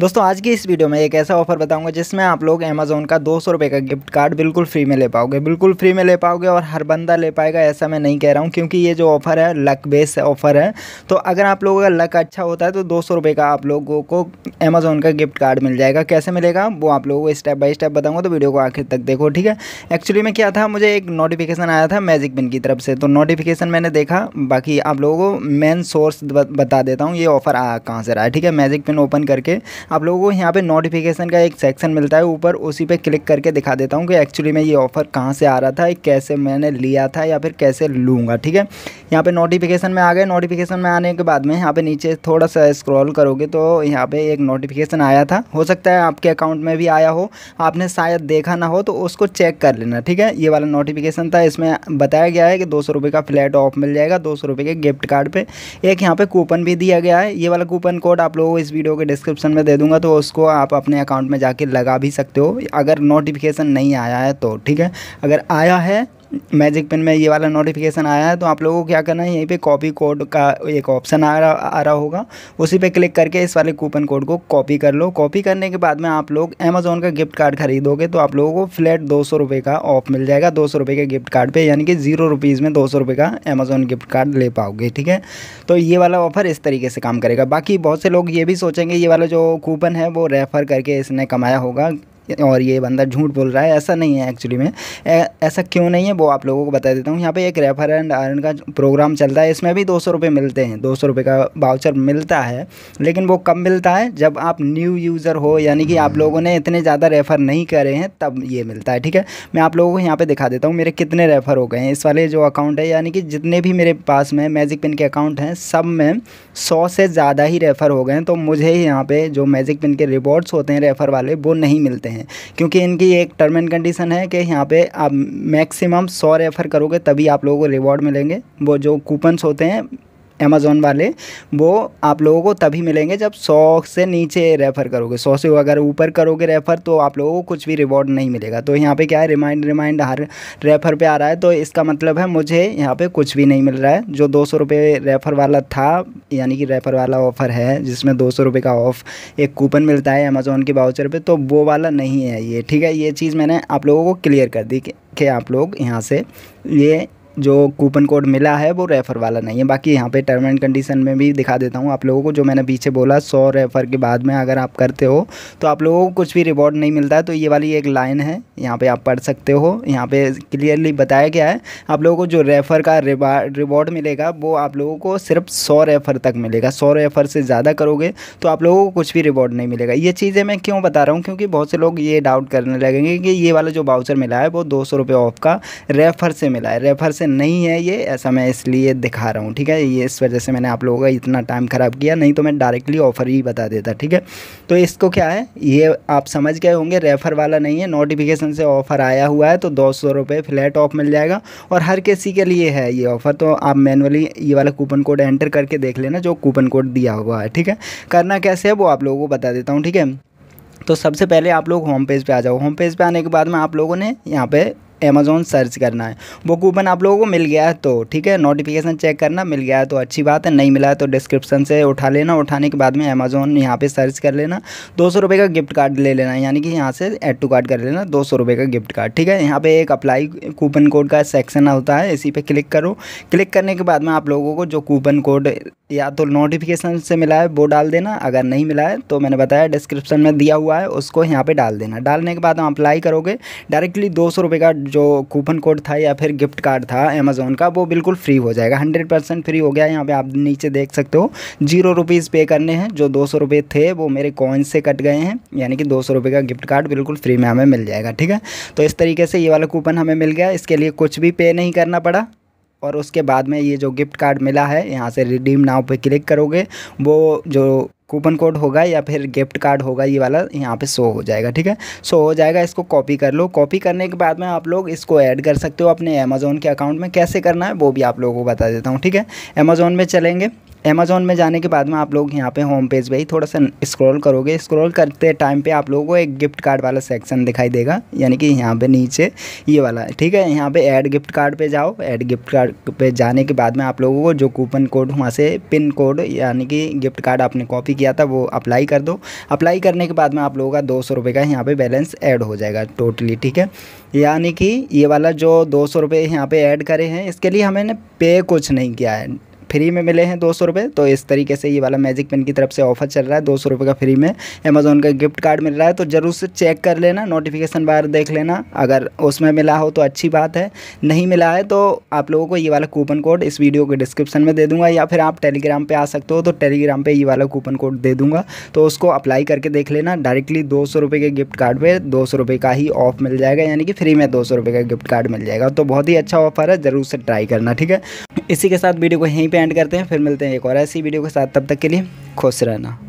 दोस्तों आज की इस वीडियो में एक ऐसा ऑफर बताऊंगा जिसमें आप लोग अमेज़ोन का दो सौ का गिफ्ट कार्ड बिल्कुल फ्री में ले पाओगे बिल्कुल फ्री में ले पाओगे और हर बंदा ले पाएगा ऐसा मैं नहीं कह रहा हूं क्योंकि ये जो ऑफर है लक बेस ऑफर है तो अगर आप लोगों का लक अच्छा होता है तो दो सौ का आप लोगों को अमेज़ोन का गिफ्ट कार्ड मिल जाएगा कैसे मिलेगा वो आप लोगों को स्टेप बाई स्टेप बताऊँगा तो वीडियो को आखिर तक देखो ठीक है एक्चुअली में क्या था मुझे एक नोटिफिकेशन आया था मैजिक बिन की तरफ से तो नोटिफिकेशन मैंने देखा बाकी आप लोगों को मेन सोर्स बता देता हूँ ये ऑफर कहाँ से रहा है ठीक है मैजिक बिन ओपन करके आप लोगों को यहाँ पे नोटिफिकेशन का एक सेक्शन मिलता है ऊपर उसी पर क्लिक करके दिखा देता हूँ कि एक्चुअली में ये ऑफ़र कहाँ से आ रहा था कैसे मैंने लिया था या फिर कैसे लूँगा ठीक है यहाँ पर नोटिफिकेशन में आ गए नोटिफिकेशन में आने के बाद में यहाँ पर नीचे थोड़ा सा स्क्रॉल करोगे तो यहाँ पर एक नोटिफिकेशन आया था हो सकता है आपके अकाउंट में भी आया हो आपने शायद देखा ना हो तो उसको चेक कर लेना ठीक है ये वाला नोटिफिकेशन था इसमें बताया गया है कि दो सौ रुपये का फ्लैट ऑफ मिल जाएगा दो सौ रुपये के गिफ्ट कार्ड पे एक यहाँ पे कूपन भी दिया गया है ये वाला कूपन कोड आप लोगों को इस वीडियो के डिस्क्रिप्शन में दे दूंगा तो उसको आप अपने अकाउंट में जाके लगा भी सकते हो अगर नोटिफिकेशन नहीं आया है तो ठीक है अगर आया है मैजिक पेन में ये वाला नोटिफिकेशन आया है तो आप लोगों को क्या करना है यहीं पे कॉपी कोड का एक ऑप्शन आ रहा आ रहा होगा उसी पे क्लिक करके इस वाले कूपन कोड को कॉपी कर लो कॉपी करने के बाद में आप लोग अमेज़ोन का गिफ्ट कार्ड खरीदोगे तो आप लोगों को फ्लैट दो सौ का ऑफ मिल जाएगा दो सौ के गिफ्ट कार्ड पर यानी कि जीरो रुपीज़ में दो सौ का अमेज़ोन गिफ्ट कार्ड ले पाओगे ठीक है तो ये वाला ऑफर इस तरीके से काम करेगा बाकी बहुत से लोग ये भी सोचेंगे ये वाला जो कूपन है वो रेफ़र करके इसने कमाया होगा और ये बंदा झूठ बोल रहा है ऐसा नहीं है एक्चुअली में ऐसा क्यों नहीं है वो आप लोगों को बता देता हूँ यहाँ पे एक रेफर एंड आयरन का प्रोग्राम चलता है इसमें भी दो सौ रुपये मिलते हैं दो सौ रुपये का वाउचर मिलता है लेकिन वो कब मिलता है जब आप न्यू यूज़र हो यानी कि आप लोगों ने इतने ज़्यादा रेफ़र नहीं करे हैं तब ये मिलता है ठीक है मैं आप लोगों को यहाँ पर दिखा देता हूँ मेरे कितने रेफ़र हो गए हैं इस वाले जो अकाउंट है यानी कि जितने भी मेरे पास में मैजिक पिन के अकाउंट हैं सब में सौ से ज़्यादा ही रेफ़र हो गए हैं तो मुझे यहाँ पर जो मैजिक पिन के रिवॉर्ड्स होते हैं रेफ़र वाले वो नहीं मिलते हैं हैं क्योंकि इनकी एक टर्म एंड कंडीशन है कि यहाँ पे आप मैक्सिमम सौ रेफ़र करोगे तभी आप लोगों को रिवॉर्ड मिलेंगे वो जो कूपन्स होते हैं अमेज़ोन वाले वो आप लोगों को तभी मिलेंगे जब सौ से नीचे रेफ़र करोगे सौ से अगर ऊपर करोगे रेफ़र तो आप लोगों को कुछ भी रिवॉर्ड नहीं मिलेगा तो यहाँ पे क्या है रिमाइंड रिमाइंड हर रेफ़र पे आ रहा है तो इसका मतलब है मुझे यहाँ पे कुछ भी नहीं मिल रहा है जो दो सौ रेफ़र वाला था यानी कि रेफ़र वाला ऑफ़र है जिसमें दो सौ का ऑफ़ एक कूपन मिलता है अमेज़ोन के बाउचर पर तो वो वाला नहीं है ये ठीक है ये चीज़ मैंने आप लोगों को क्लियर कर दी कि आप लोग यहाँ से ये जो कूपन कोड मिला है वो रेफ़र वाला नहीं है बाकी यहाँ पे टर्म एंड कंडीशन में भी दिखा देता हूँ आप लोगों को जो मैंने पीछे बोला सौ रेफ़र के बाद में अगर आप करते हो तो आप लोगों को कुछ भी रिवॉर्ड नहीं मिलता है तो ये वाली एक लाइन है यहाँ पर आप पढ़ सकते हो यहाँ पर क्लियरली बताया गया है आप लोगों को जो रेफ़र का रिवॉर्ड मिलेगा वो आप लोगों को सिर्फ सौ रेफ़र तक मिलेगा सौ रेफ़र से ज़्यादा करोगे तो आप लोगों को कुछ भी रिवॉर्ड नहीं मिलेगा ये चीज़ें मैं क्यों बता रहा हूँ क्योंकि बहुत से लोग ये डाउट करने लगेंगे कि ये वाला जो बाउचर मिला है वो दो सौ ऑफ का रेफ़र से मिला है रेफ़र से नहीं है ये ऐसा मैं इसलिए दिखा रहा हूँ ठीक है ये इस वजह से मैंने आप लोगों का इतना टाइम ख़राब किया नहीं तो मैं डायरेक्टली ऑफ़र ही बता देता ठीक है तो इसको क्या है ये आप समझ गए होंगे रेफ़र वाला नहीं है नोटिफिकेशन से ऑफ़र आया हुआ है तो दो सौ रुपये फ्लैट ऑफ मिल जाएगा और हर किसी के लिए है ये ऑफ़र तो आप मैनुअली ये वाला कूपन कोड एंटर करके देख लेना जो कूपन कोड दिया हुआ है ठीक है करना कैसे है वो आप लोगों को बता देता हूँ ठीक है तो सबसे पहले आप लोग होम पेज पे आ जाओ होम पेज पे आने के बाद में आप लोगों ने यहाँ पे अमेज़ोन सर्च करना है वो कूपन आप लोगों को मिल गया है तो ठीक है नोटिफिकेशन चेक करना मिल गया है तो अच्छी बात है नहीं मिला है तो डिस्क्रिप्शन से उठा लेना उठाने के बाद में अमेज़ोन यहाँ पे सर्च कर लेना दो सौ रुपये का गिफ्ट कार्ड ले लेना यानी कि यहाँ से एड टू कार्ड कर लेना दो सौ रुपये का गिफ्ट कार्ड ठीक है यहाँ पर एक अप्लाई कूपन कोड का सेक्शन होता है इसी पर क्लिक करो क्लिक करने के बाद में आप लोगों को जो कूपन कोड या तो नोटिफिकेशन से मिला है वो डाल देना अगर नहीं मिला है तो मैंने बताया डिस्क्रिप्शन में दिया हुआ है उसको यहाँ पर डाल देना डालने के बाद हम अप्लाई करोगे डायरेक्टली दो सौ रुपये का जो कूपन कोड था या फिर गिफ्ट कार्ड था अमेज़ोन का वो बिल्कुल फ्री हो जाएगा हंड्रेड परसेंट फ्री हो गया यहाँ पे आप नीचे देख सकते हो जीरो रुपीज़ पे करने हैं जो दो सौ रुपये थे वो मेरे कॉइन से कट गए हैं यानी कि दो सौ रुपये का गिफ्ट कार्ड बिल्कुल फ्री में हमें मिल जाएगा ठीक है तो इस तरीके से ये वाला कूपन हमें मिल गया इसके लिए कुछ भी पे नहीं करना पड़ा और उसके बाद में ये जो गिफ्ट कार्ड मिला है यहाँ से रिडीम नाव पे क्लिक करोगे वो जो कूपन कोड होगा या फिर गिफ्ट कार्ड होगा ये वाला यहाँ पे शो हो जाएगा ठीक है शो हो जाएगा इसको कॉपी कर लो कॉपी करने के बाद में आप लोग इसको ऐड कर सकते हो अपने अमेज़ोन के अकाउंट में कैसे करना है वो भी आप लोगों को बता देता हूँ ठीक है अमेज़ोन में चलेंगे अमेज़ोन में जाने के बाद में आप लोग यहाँ पे होम पेज पर ही थोड़ा सा स्क्रॉल करोगे स्क्रॉल करते टाइम पे आप लोगों को एक गिफ्ट कार्ड वाला सेक्शन दिखाई देगा यानी कि यहाँ पे नीचे ये वाला ठीक है यहाँ पे ऐड गिफ्ट कार्ड पे जाओ ऐड गिफ्ट कार्ड पे जाने के बाद में आप लोगों को जो कूपन कोड वहाँ से पिन कोड यानी कि गिफ्ट कार्ड आपने कॉपी किया था वो अप्लाई कर दो अप्लाई करने के बाद में आप लोगों का दो सौ रुपये का यहाँ पे बैलेंस ऐड हो जाएगा टोटली ठीक है यानी कि ये वाला जो दो सौ रुपये यहाँ पर ऐड करे हैं इसके लिए हमें पे कुछ नहीं किया है फ्री में मिले हैं दो सौ रुपये तो इस तरीके से ये वाला मैजिक पेन की तरफ से ऑफर चल रहा है दो सौ रुपये का फ्री में अमेज़ोन का गिफ्ट कार्ड मिल रहा है तो ज़रूर से चेक कर लेना नोटिफिकेशन बार देख लेना अगर उसमें मिला हो तो अच्छी बात है नहीं मिला है तो आप लोगों को ये वाला कूपन कोड इस वीडियो के डिस्क्रिप्शन में दे दूँगा या फिर आप टेलीग्राम पर आ सकते हो तो टेलीग्राम पर ये वाला कूपन कोड दे दूँगा तो उसको अप्लाई करके देख लेना डायरेक्टली दो के गिफ्ट कार्ड पर दो का ही ऑफ मिल जाएगा यानी कि फ्री में दो का गिफ्ट कार्ड मिल जाएगा तो बहुत ही अच्छा ऑफर है ज़रूर से ट्राई करना ठीक है इसी के साथ वीडियो को यहीं पर पे एंड करते हैं फिर मिलते हैं एक और ऐसी वीडियो के साथ तब तक के लिए खुश रहना